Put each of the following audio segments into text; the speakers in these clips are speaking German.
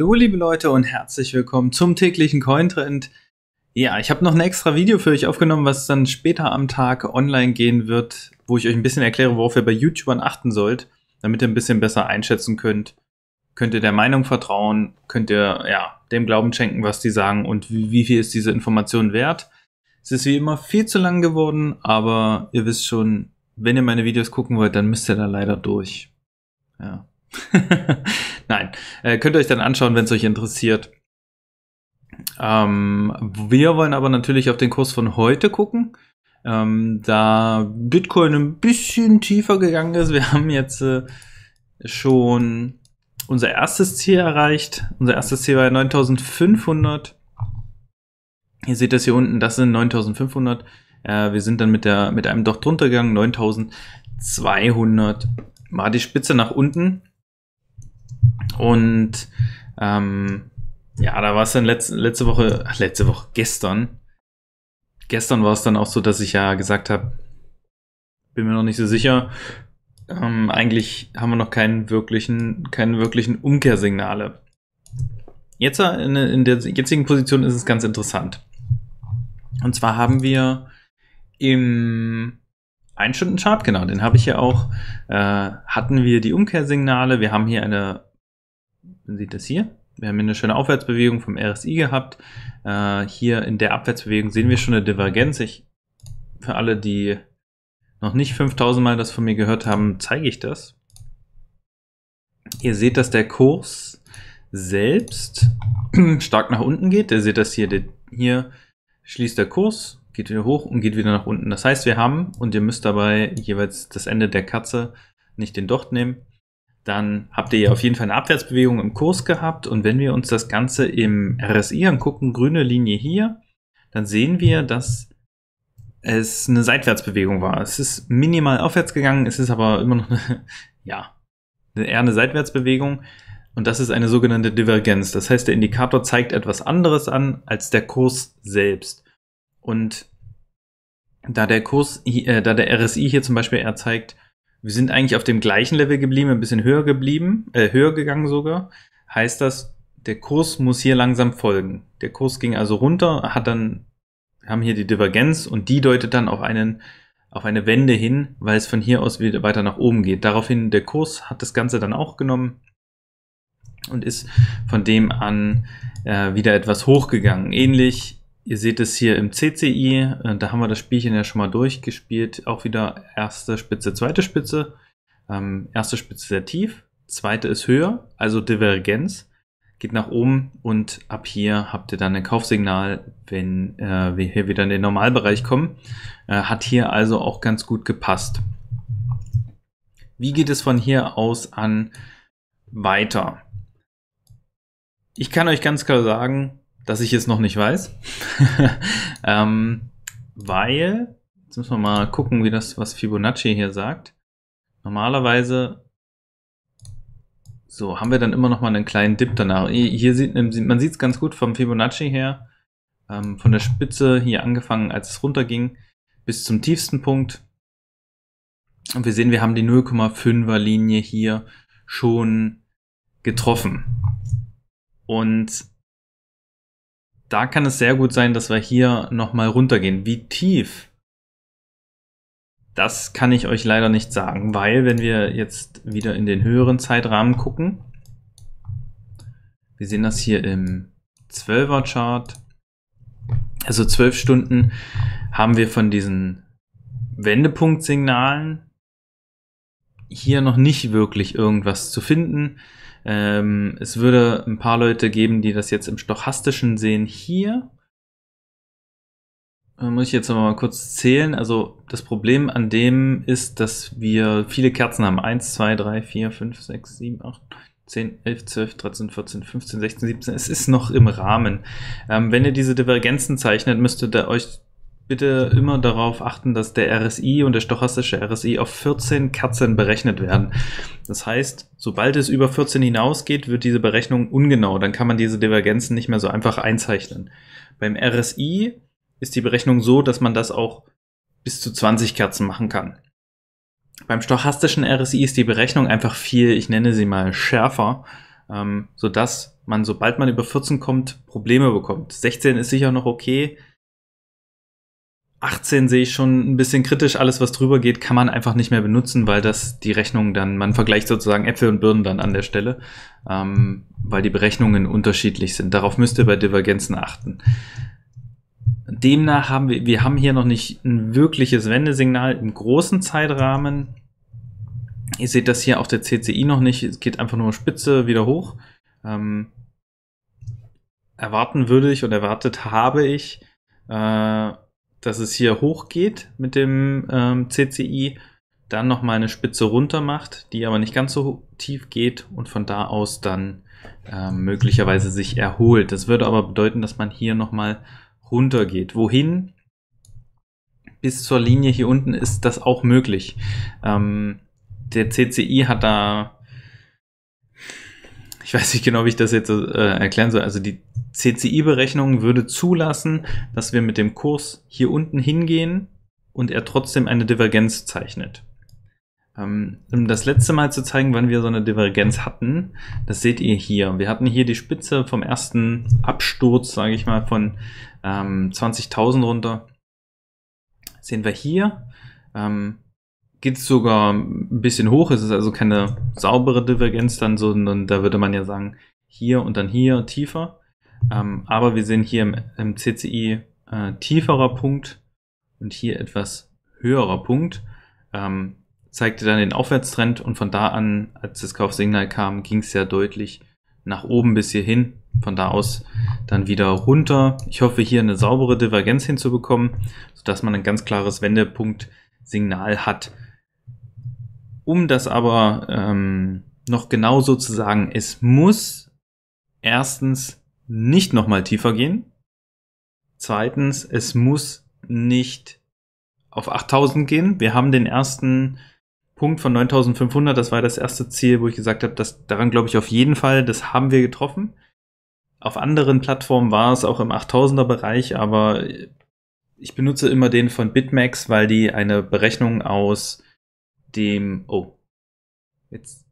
Hallo liebe Leute und herzlich willkommen zum täglichen Cointrend. Ja, ich habe noch ein extra Video für euch aufgenommen, was dann später am Tag online gehen wird, wo ich euch ein bisschen erkläre, worauf ihr bei YouTubern achten sollt, damit ihr ein bisschen besser einschätzen könnt. Könnt ihr der Meinung vertrauen? Könnt ihr ja dem Glauben schenken, was die sagen und wie, wie viel ist diese Information wert? Es ist wie immer viel zu lang geworden, aber ihr wisst schon, wenn ihr meine Videos gucken wollt, dann müsst ihr da leider durch. Ja. Nein, äh, könnt ihr euch dann anschauen, wenn es euch interessiert. Ähm, wir wollen aber natürlich auf den Kurs von heute gucken. Ähm, da Bitcoin ein bisschen tiefer gegangen ist, wir haben jetzt äh, schon unser erstes Ziel erreicht. Unser erstes Ziel war 9500. Ihr seht das hier unten, das sind 9500. Äh, wir sind dann mit, der, mit einem doch drunter gegangen, 9200 war die Spitze nach unten. Und ähm, ja, da war es dann letzte, letzte Woche, ach, letzte Woche, gestern. Gestern war es dann auch so, dass ich ja gesagt habe, bin mir noch nicht so sicher. Ähm, eigentlich haben wir noch keinen wirklichen, keinen wirklichen Umkehrsignale. Jetzt äh, in, in der jetzigen Position ist es ganz interessant. Und zwar haben wir im 1-Stunden-Chart, genau, den habe ich ja auch, äh, hatten wir die Umkehrsignale. Wir haben hier eine man sieht das hier. Wir haben hier eine schöne Aufwärtsbewegung vom RSI gehabt. Äh, hier in der Abwärtsbewegung sehen wir schon eine Divergenz. Ich, für alle, die noch nicht 5000 Mal das von mir gehört haben, zeige ich das. Ihr seht, dass der Kurs selbst stark nach unten geht. Ihr seht das hier, der, hier schließt der Kurs, geht wieder hoch und geht wieder nach unten. Das heißt, wir haben, und ihr müsst dabei jeweils das Ende der Katze, nicht den Docht nehmen, dann habt ihr ja auf jeden Fall eine Abwärtsbewegung im Kurs gehabt. Und wenn wir uns das Ganze im RSI angucken, grüne Linie hier, dann sehen wir, dass es eine Seitwärtsbewegung war. Es ist minimal aufwärts gegangen, es ist aber immer noch eine, ja, eher eine Seitwärtsbewegung. Und das ist eine sogenannte Divergenz. Das heißt, der Indikator zeigt etwas anderes an als der Kurs selbst. Und da der Kurs, äh, da der RSI hier zum Beispiel eher zeigt, wir sind eigentlich auf dem gleichen Level geblieben, ein bisschen höher geblieben, äh, höher gegangen sogar. Heißt das, der Kurs muss hier langsam folgen. Der Kurs ging also runter, hat dann, haben hier die Divergenz und die deutet dann auf einen, auf eine Wende hin, weil es von hier aus wieder weiter nach oben geht. Daraufhin der Kurs hat das Ganze dann auch genommen und ist von dem an äh, wieder etwas hochgegangen. Ähnlich Ihr seht es hier im CCI, äh, da haben wir das Spielchen ja schon mal durchgespielt. Auch wieder erste Spitze, zweite Spitze. Ähm, erste Spitze sehr tief, zweite ist höher, also Divergenz. Geht nach oben und ab hier habt ihr dann ein Kaufsignal, wenn äh, wir hier wieder in den Normalbereich kommen. Äh, hat hier also auch ganz gut gepasst. Wie geht es von hier aus an weiter? Ich kann euch ganz klar sagen, das ich jetzt noch nicht weiß. ähm, weil, jetzt müssen wir mal gucken, wie das, was Fibonacci hier sagt. Normalerweise, so, haben wir dann immer noch mal einen kleinen Dip danach. Hier sieht man sieht es ganz gut vom Fibonacci her, ähm, von der Spitze hier angefangen, als es runterging, bis zum tiefsten Punkt. Und wir sehen, wir haben die 0,5er Linie hier schon getroffen. Und da kann es sehr gut sein, dass wir hier nochmal runtergehen. Wie tief? Das kann ich euch leider nicht sagen, weil wenn wir jetzt wieder in den höheren Zeitrahmen gucken, wir sehen das hier im 12er Chart, also 12 Stunden haben wir von diesen Wendepunktsignalen hier noch nicht wirklich irgendwas zu finden. Ähm, es würde ein paar Leute geben, die das jetzt im Stochastischen sehen hier. Da äh, muss ich jetzt nochmal kurz zählen. Also das Problem an dem ist, dass wir viele Kerzen haben. 1, 2, 3, 4, 5, 6, 7, 8, 10, 11, 12, 13, 14, 15, 16, 17. Es ist noch im Rahmen. Ähm, wenn ihr diese Divergenzen zeichnet, müsstet ihr euch bitte immer darauf achten, dass der RSI und der stochastische RSI auf 14 Katzen berechnet werden. Das heißt, sobald es über 14 hinausgeht, wird diese Berechnung ungenau. Dann kann man diese Divergenzen nicht mehr so einfach einzeichnen. Beim RSI ist die Berechnung so, dass man das auch bis zu 20 Katzen machen kann. Beim stochastischen RSI ist die Berechnung einfach viel, ich nenne sie mal schärfer, ähm, sodass man, sobald man über 14 kommt, Probleme bekommt. 16 ist sicher noch okay, 18 sehe ich schon ein bisschen kritisch. Alles, was drüber geht, kann man einfach nicht mehr benutzen, weil das die Rechnung dann, man vergleicht sozusagen Äpfel und Birnen dann an der Stelle, ähm, weil die Berechnungen unterschiedlich sind. Darauf müsst ihr bei Divergenzen achten. Demnach haben wir, wir haben hier noch nicht ein wirkliches Wendesignal im großen Zeitrahmen. Ihr seht das hier auf der CCI noch nicht. Es geht einfach nur Spitze wieder hoch. Ähm, erwarten würde ich und erwartet habe ich, äh, dass es hier hochgeht mit dem ähm, CCI, dann nochmal eine Spitze runter macht, die aber nicht ganz so tief geht und von da aus dann äh, möglicherweise sich erholt. Das würde aber bedeuten, dass man hier nochmal runter geht. Wohin? Bis zur Linie hier unten ist das auch möglich. Ähm, der CCI hat da ich weiß nicht genau, wie ich das jetzt äh, erklären soll. Also die CCI-Berechnung würde zulassen, dass wir mit dem Kurs hier unten hingehen und er trotzdem eine Divergenz zeichnet. Ähm, um das letzte Mal zu zeigen, wann wir so eine Divergenz hatten, das seht ihr hier. Wir hatten hier die Spitze vom ersten Absturz, sage ich mal, von ähm, 20.000 runter. sehen wir hier. Ähm, geht es sogar ein bisschen hoch. Es ist also keine saubere Divergenz dann, sondern da würde man ja sagen, hier und dann hier tiefer. Ähm, aber wir sehen hier im, im CCI äh, tieferer Punkt und hier etwas höherer Punkt. Ähm, zeigte dann den Aufwärtstrend und von da an, als das Kaufsignal kam, ging es ja deutlich nach oben bis hierhin. Von da aus dann wieder runter. Ich hoffe, hier eine saubere Divergenz hinzubekommen, sodass man ein ganz klares Wendepunkt-Signal hat. Um das aber ähm, noch genau so zu sagen, es muss erstens nicht nochmal tiefer gehen. Zweitens, es muss nicht auf 8000 gehen. Wir haben den ersten Punkt von 9500, das war das erste Ziel, wo ich gesagt habe, dass daran glaube ich auf jeden Fall, das haben wir getroffen. Auf anderen Plattformen war es auch im 8000er Bereich, aber ich benutze immer den von Bitmax, weil die eine Berechnung aus dem, oh, jetzt,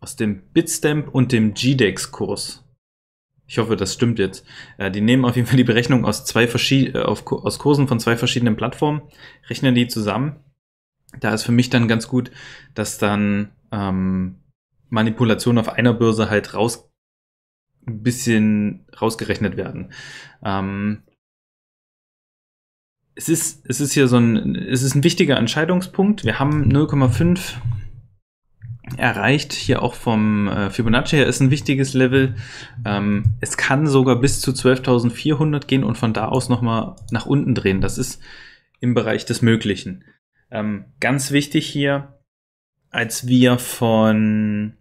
aus dem Bitstamp und dem GDEX-Kurs. Ich hoffe, das stimmt jetzt. Äh, die nehmen auf jeden Fall die Berechnung aus, zwei verschiedenen, äh, auf, aus Kursen von zwei verschiedenen Plattformen, rechnen die zusammen. Da ist für mich dann ganz gut, dass dann ähm, Manipulationen auf einer Börse halt raus ein bisschen rausgerechnet werden. Ähm, es ist, es ist hier so ein, es ist ein wichtiger Entscheidungspunkt. Wir haben 0,5 erreicht, hier auch vom äh, Fibonacci her ist ein wichtiges Level. Ähm, es kann sogar bis zu 12.400 gehen und von da aus nochmal nach unten drehen. Das ist im Bereich des Möglichen. Ähm, ganz wichtig hier, als wir von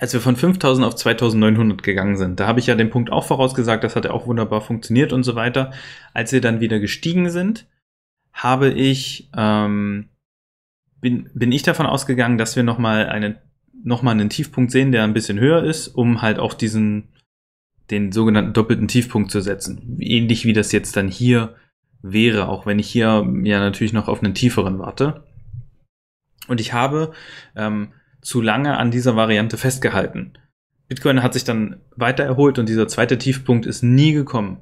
als wir von 5000 auf 2900 gegangen sind, da habe ich ja den Punkt auch vorausgesagt, das hat ja auch wunderbar funktioniert und so weiter. Als wir dann wieder gestiegen sind, habe ich, ähm, bin, bin ich davon ausgegangen, dass wir nochmal einen, noch einen Tiefpunkt sehen, der ein bisschen höher ist, um halt auch diesen, den sogenannten doppelten Tiefpunkt zu setzen. Ähnlich wie das jetzt dann hier wäre, auch wenn ich hier ja natürlich noch auf einen tieferen warte. Und ich habe, ähm, zu lange an dieser Variante festgehalten. Bitcoin hat sich dann weiter erholt und dieser zweite Tiefpunkt ist nie gekommen.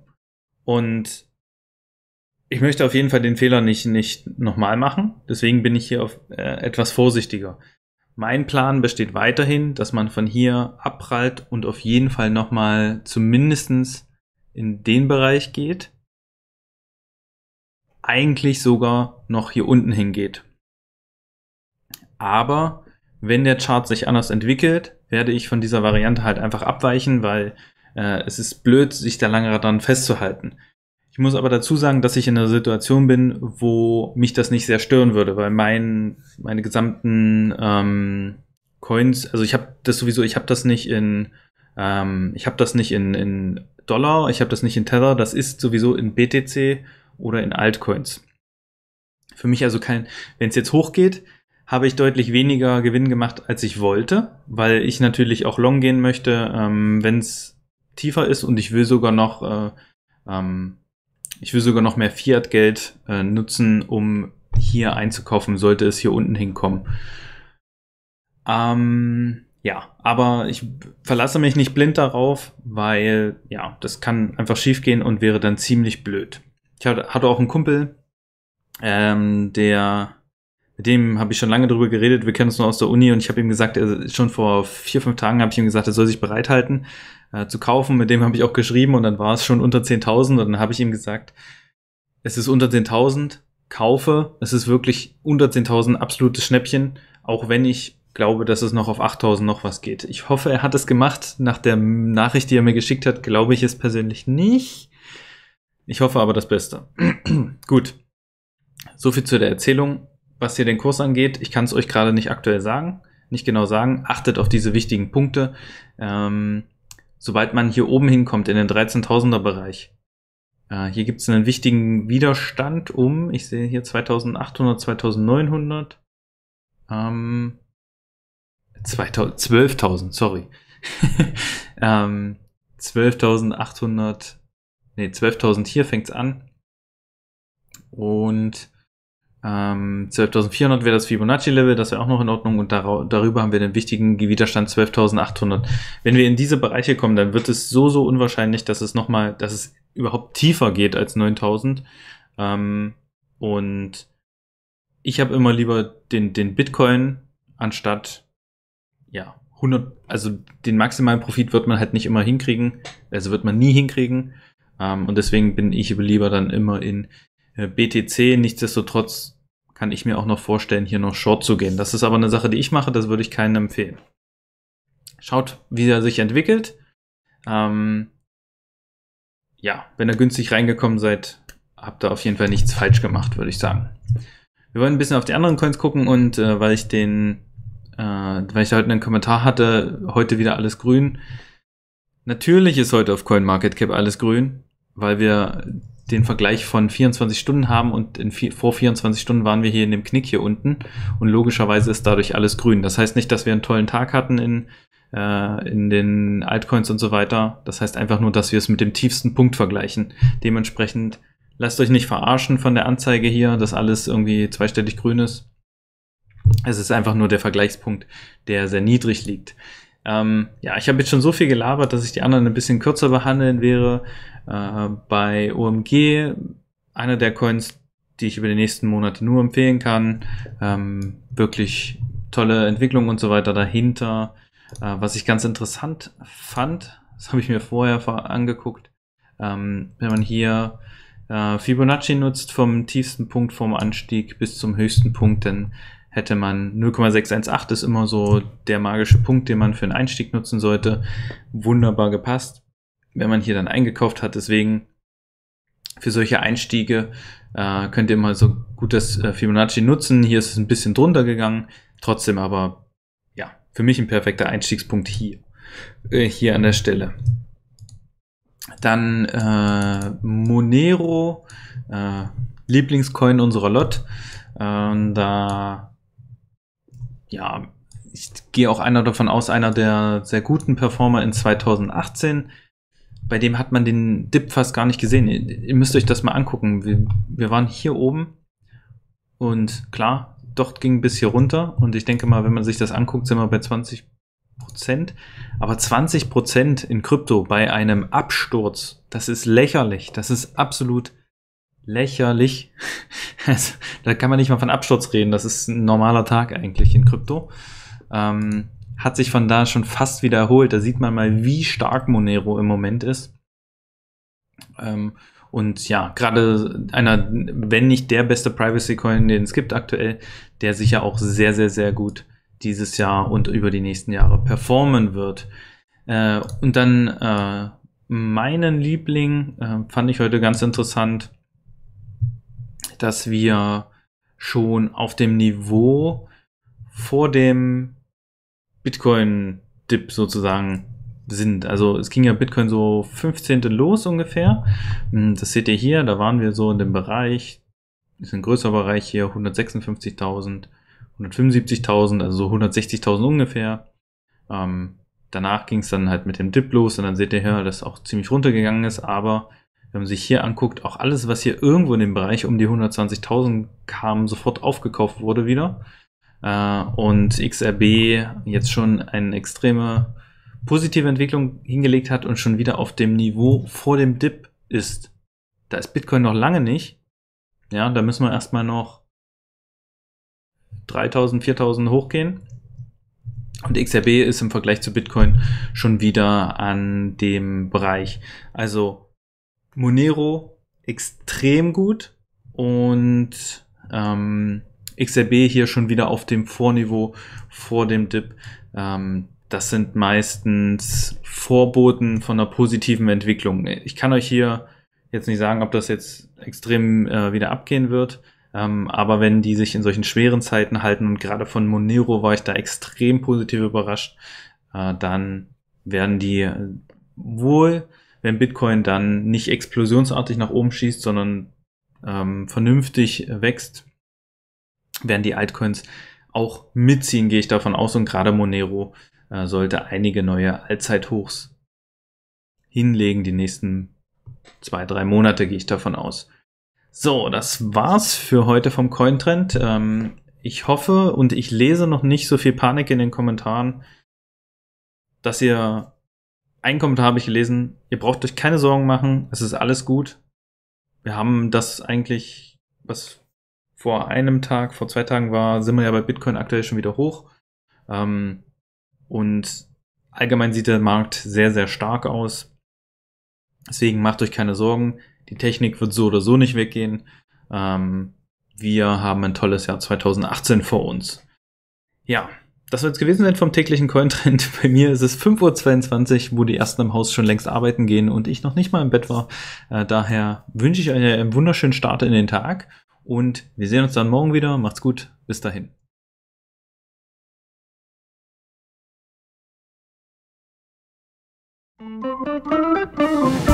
Und ich möchte auf jeden Fall den Fehler nicht, nicht nochmal machen. Deswegen bin ich hier auf, äh, etwas vorsichtiger. Mein Plan besteht weiterhin, dass man von hier abprallt und auf jeden Fall nochmal zumindest in den Bereich geht. Eigentlich sogar noch hier unten hingeht. Aber wenn der Chart sich anders entwickelt, werde ich von dieser Variante halt einfach abweichen, weil äh, es ist blöd, sich da lange daran festzuhalten. Ich muss aber dazu sagen, dass ich in einer Situation bin, wo mich das nicht sehr stören würde, weil mein, meine gesamten ähm, Coins, also ich habe das sowieso, ich habe das nicht in, ähm, ich habe das nicht in, in Dollar, ich habe das nicht in Tether, das ist sowieso in BTC oder in Altcoins. Für mich also kein, wenn es jetzt hochgeht, habe ich deutlich weniger Gewinn gemacht, als ich wollte, weil ich natürlich auch long gehen möchte, ähm, wenn es tiefer ist und ich will sogar noch, äh, ähm, ich will sogar noch mehr Fiat-Geld äh, nutzen, um hier einzukaufen, sollte es hier unten hinkommen. Ähm, ja, aber ich verlasse mich nicht blind darauf, weil ja, das kann einfach schiefgehen und wäre dann ziemlich blöd. Ich hatte auch einen Kumpel, ähm, der mit dem habe ich schon lange drüber geredet. Wir kennen uns nur aus der Uni und ich habe ihm gesagt, er, schon vor vier, fünf Tagen habe ich ihm gesagt, er soll sich bereithalten äh, zu kaufen. Mit dem habe ich auch geschrieben und dann war es schon unter 10.000 und dann habe ich ihm gesagt, es ist unter 10.000, kaufe. Es ist wirklich unter 10.000 absolutes Schnäppchen, auch wenn ich glaube, dass es noch auf 8.000 noch was geht. Ich hoffe, er hat es gemacht. Nach der Nachricht, die er mir geschickt hat, glaube ich es persönlich nicht. Ich hoffe aber das Beste. Gut. So viel zu der Erzählung was hier den Kurs angeht. Ich kann es euch gerade nicht aktuell sagen, nicht genau sagen. Achtet auf diese wichtigen Punkte. Ähm, sobald man hier oben hinkommt in den 13.000er Bereich, äh, hier gibt es einen wichtigen Widerstand um, ich sehe hier 2.800, 2.900, ähm, 2000, 12.000, sorry. ähm, 12.800, nee, 12.000 hier fängt's an. Und ähm, 12.400 wäre das Fibonacci-Level, das wäre auch noch in Ordnung und darüber haben wir den wichtigen Widerstand 12.800. Wenn wir in diese Bereiche kommen, dann wird es so, so unwahrscheinlich, dass es nochmal, dass es überhaupt tiefer geht als 9.000. Ähm, und ich habe immer lieber den, den Bitcoin anstatt, ja, 100, also den maximalen Profit wird man halt nicht immer hinkriegen, also wird man nie hinkriegen. Ähm, und deswegen bin ich lieber dann immer in äh, BTC. Nichtsdestotrotz kann ich mir auch noch vorstellen, hier noch Short zu gehen. Das ist aber eine Sache, die ich mache, das würde ich keinen empfehlen. Schaut, wie er sich entwickelt. Ähm, ja, wenn ihr günstig reingekommen seid, habt ihr auf jeden Fall nichts falsch gemacht, würde ich sagen. Wir wollen ein bisschen auf die anderen Coins gucken und äh, weil ich den, äh, weil ich da heute einen Kommentar hatte, heute wieder alles grün. Natürlich ist heute auf CoinMarketCap alles grün, weil wir den Vergleich von 24 Stunden haben und in vier, vor 24 Stunden waren wir hier in dem Knick hier unten und logischerweise ist dadurch alles grün. Das heißt nicht, dass wir einen tollen Tag hatten in, äh, in den Altcoins und so weiter. Das heißt einfach nur, dass wir es mit dem tiefsten Punkt vergleichen. Dementsprechend lasst euch nicht verarschen von der Anzeige hier, dass alles irgendwie zweistellig grün ist. Es ist einfach nur der Vergleichspunkt, der sehr niedrig liegt. Ähm, ja, ich habe jetzt schon so viel gelabert, dass ich die anderen ein bisschen kürzer behandeln wäre. Äh, bei OMG, einer der Coins, die ich über die nächsten Monate nur empfehlen kann. Ähm, wirklich tolle Entwicklung und so weiter dahinter. Äh, was ich ganz interessant fand, das habe ich mir vorher angeguckt, ähm, wenn man hier äh, Fibonacci nutzt vom tiefsten Punkt vom Anstieg bis zum höchsten Punkt, dann hätte man 0,618 ist immer so der magische Punkt, den man für einen Einstieg nutzen sollte. Wunderbar gepasst, wenn man hier dann eingekauft hat. Deswegen für solche Einstiege äh, könnt ihr mal so gut das äh, Fibonacci nutzen. Hier ist es ein bisschen drunter gegangen, trotzdem aber ja, für mich ein perfekter Einstiegspunkt hier, äh, hier an der Stelle. Dann äh, Monero, äh, Lieblingscoin unserer Lot. Äh, da ja, ich gehe auch einer davon aus, einer der sehr guten Performer in 2018. Bei dem hat man den Dip fast gar nicht gesehen. Ihr müsst euch das mal angucken. Wir, wir waren hier oben und klar, dort ging bis hier runter. Und ich denke mal, wenn man sich das anguckt, sind wir bei 20 Prozent. Aber 20 Prozent in Krypto bei einem Absturz, das ist lächerlich. Das ist absolut lächerlich lächerlich. da kann man nicht mal von Absturz reden. Das ist ein normaler Tag eigentlich in Krypto. Ähm, hat sich von da schon fast wieder erholt. Da sieht man mal, wie stark Monero im Moment ist. Ähm, und ja, gerade einer, wenn nicht der beste Privacy Coin, den es gibt aktuell, der sicher auch sehr, sehr, sehr gut dieses Jahr und über die nächsten Jahre performen wird. Äh, und dann äh, meinen Liebling äh, fand ich heute ganz interessant dass wir schon auf dem Niveau vor dem Bitcoin-Dip sozusagen sind. Also es ging ja Bitcoin so 15. los ungefähr. Hm, das seht ihr hier, da waren wir so in dem Bereich, ist ein größerer Bereich hier, 156.000, 175.000, also so 160.000 ungefähr. Ähm, danach ging es dann halt mit dem Dip los und dann seht ihr hier, dass auch ziemlich runtergegangen ist, aber wenn man sich hier anguckt, auch alles, was hier irgendwo in dem Bereich um die 120.000 kam, sofort aufgekauft wurde wieder. Äh, und XRB jetzt schon eine extreme positive Entwicklung hingelegt hat und schon wieder auf dem Niveau vor dem Dip ist. Da ist Bitcoin noch lange nicht. Ja, da müssen wir erstmal noch 3000, 4000 hochgehen. Und XRB ist im Vergleich zu Bitcoin schon wieder an dem Bereich. Also Monero extrem gut und ähm, XRB hier schon wieder auf dem Vorniveau vor dem Dip. Ähm, das sind meistens Vorboten von einer positiven Entwicklung. Ich kann euch hier jetzt nicht sagen, ob das jetzt extrem äh, wieder abgehen wird. Ähm, aber wenn die sich in solchen schweren Zeiten halten und gerade von Monero war ich da extrem positiv überrascht, äh, dann werden die äh, wohl wenn Bitcoin dann nicht explosionsartig nach oben schießt, sondern ähm, vernünftig wächst, werden die Altcoins auch mitziehen, gehe ich davon aus. Und gerade Monero äh, sollte einige neue Allzeithochs hinlegen, die nächsten zwei, drei Monate, gehe ich davon aus. So, das war's für heute vom Cointrend. Ähm, ich hoffe und ich lese noch nicht so viel Panik in den Kommentaren, dass ihr einen Kommentar habe ich gelesen, ihr braucht euch keine Sorgen machen, es ist alles gut. Wir haben das eigentlich, was vor einem Tag, vor zwei Tagen war, sind wir ja bei Bitcoin aktuell schon wieder hoch. Ähm, und allgemein sieht der Markt sehr, sehr stark aus. Deswegen macht euch keine Sorgen. Die Technik wird so oder so nicht weggehen. Ähm, wir haben ein tolles Jahr 2018 vor uns. Ja, das soll es gewesen sein vom täglichen Cointrend. Bei mir ist es 5.22 Uhr, wo die ersten im Haus schon längst arbeiten gehen und ich noch nicht mal im Bett war. Äh, daher wünsche ich euch einen wunderschönen Start in den Tag und wir sehen uns dann morgen wieder. Macht's gut. Bis dahin. Thank you.